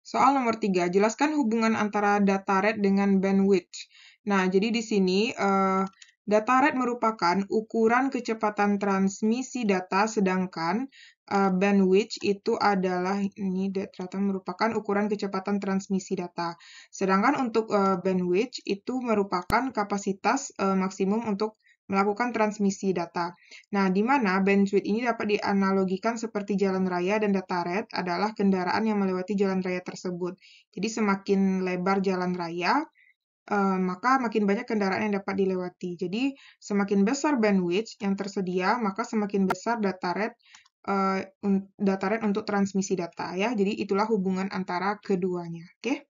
Soal nomor tiga, jelaskan hubungan antara data rate dengan bandwidth. Nah, jadi di sini uh, data rate merupakan ukuran kecepatan transmisi data, sedangkan uh, bandwidth itu adalah ini rate merupakan ukuran kecepatan transmisi data. Sedangkan untuk uh, bandwidth itu merupakan kapasitas uh, maksimum untuk melakukan transmisi data. Nah, di mana bandwidth ini dapat dianalogikan seperti jalan raya dan data dataret adalah kendaraan yang melewati jalan raya tersebut. Jadi semakin lebar jalan raya, eh, maka makin banyak kendaraan yang dapat dilewati. Jadi semakin besar bandwidth yang tersedia, maka semakin besar dataret eh, dataret untuk transmisi data ya. Jadi itulah hubungan antara keduanya. Oke. Okay?